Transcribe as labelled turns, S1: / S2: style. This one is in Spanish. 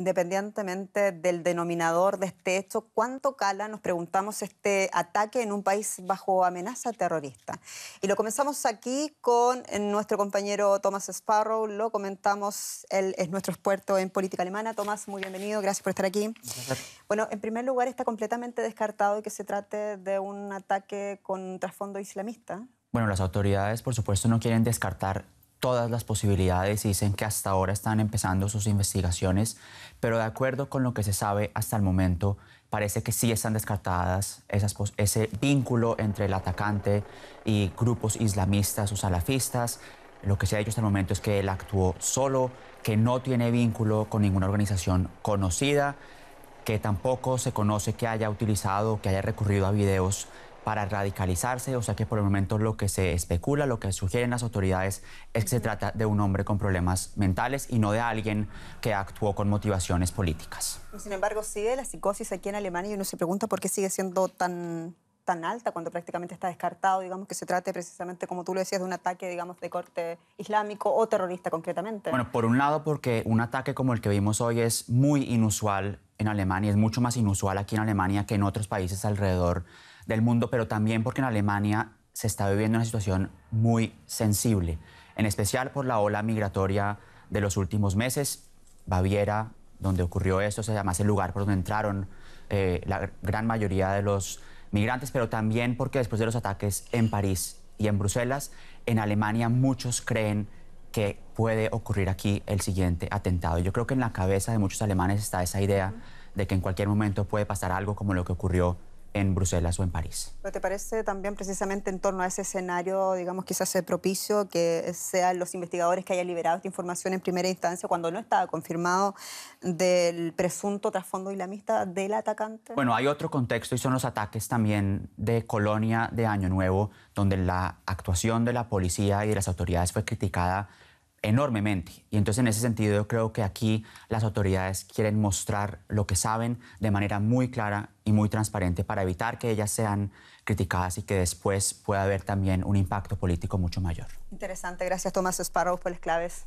S1: Independientemente del denominador de este hecho, ¿cuánto cala, nos preguntamos, este ataque en un país bajo amenaza terrorista? Y lo comenzamos aquí con nuestro compañero Thomas Sparrow, lo comentamos, él es nuestro experto en política alemana. Thomas, muy bienvenido, gracias por estar aquí. Bueno, en primer lugar, está completamente descartado que se trate de un ataque con trasfondo islamista.
S2: Bueno, las autoridades, por supuesto, no quieren descartar todas las posibilidades dicen que hasta ahora están empezando sus investigaciones, pero de acuerdo con lo que se sabe hasta el momento, parece que sí están descartadas esas ese vínculo entre el atacante y grupos islamistas o salafistas. Lo que se ha dicho hasta el momento es que él actuó solo, que no tiene vínculo con ninguna organización conocida, que tampoco se conoce que haya utilizado o que haya recurrido a videos para radicalizarse, o sea que por el momento lo que se especula, lo que sugieren las autoridades es que se trata de un hombre con problemas mentales y no de alguien que actuó con motivaciones políticas.
S1: Sin embargo, sigue la psicosis aquí en Alemania y uno se pregunta por qué sigue siendo tan tan alta cuando prácticamente está descartado, digamos, que se trate precisamente, como tú lo decías, de un ataque, digamos, de corte islámico o terrorista concretamente? Bueno,
S2: por un lado, porque un ataque como el que vimos hoy es muy inusual en Alemania, es mucho más inusual aquí en Alemania que en otros países alrededor del mundo, pero también porque en Alemania se está viviendo una situación muy sensible, en especial por la ola migratoria de los últimos meses. Baviera, donde ocurrió esto, se llama el lugar por donde entraron eh, la gran mayoría de los migrantes, pero también porque después de los ataques en París y en Bruselas, en Alemania muchos creen que puede ocurrir aquí el siguiente atentado. Yo creo que en la cabeza de muchos alemanes está esa idea de que en cualquier momento puede pasar algo como lo que ocurrió en Bruselas o en París.
S1: ¿Pero te parece también precisamente en torno a ese escenario, digamos, quizás propicio que sean los investigadores que hayan liberado esta información en primera instancia cuando no estaba confirmado del presunto trasfondo islamista del atacante? Bueno,
S2: hay otro contexto y son los ataques también de Colonia de Año Nuevo, donde la actuación de la policía y de las autoridades fue criticada enormemente. Y entonces en ese sentido yo creo que aquí las autoridades quieren mostrar lo que saben de manera muy clara y muy transparente para evitar que ellas sean criticadas y que después pueda haber también un impacto político mucho mayor.
S1: Interesante, gracias Tomás Sparrow por las claves.